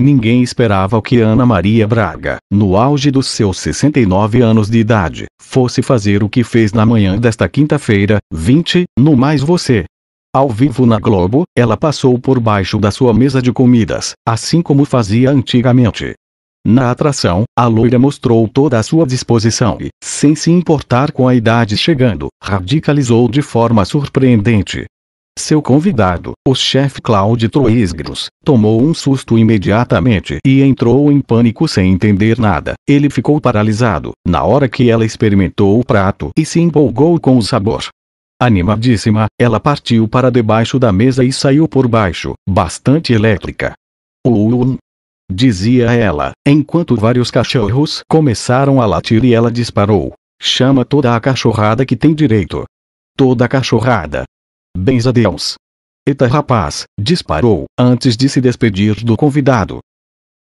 Ninguém esperava que Ana Maria Braga, no auge dos seus 69 anos de idade, fosse fazer o que fez na manhã desta quinta-feira, 20, no Mais Você. Ao vivo na Globo, ela passou por baixo da sua mesa de comidas, assim como fazia antigamente. Na atração, a loira mostrou toda a sua disposição e, sem se importar com a idade chegando, radicalizou de forma surpreendente, seu convidado, o chefe Claude Troisgros, tomou um susto imediatamente e entrou em pânico sem entender nada. Ele ficou paralisado na hora que ela experimentou o prato e se empolgou com o sabor. Animadíssima, ela partiu para debaixo da mesa e saiu por baixo, bastante elétrica. Uum, dizia ela, enquanto vários cachorros começaram a latir e ela disparou. Chama toda a cachorrada que tem direito. Toda a cachorrada, Bens a Deus. Eita rapaz, disparou, antes de se despedir do convidado.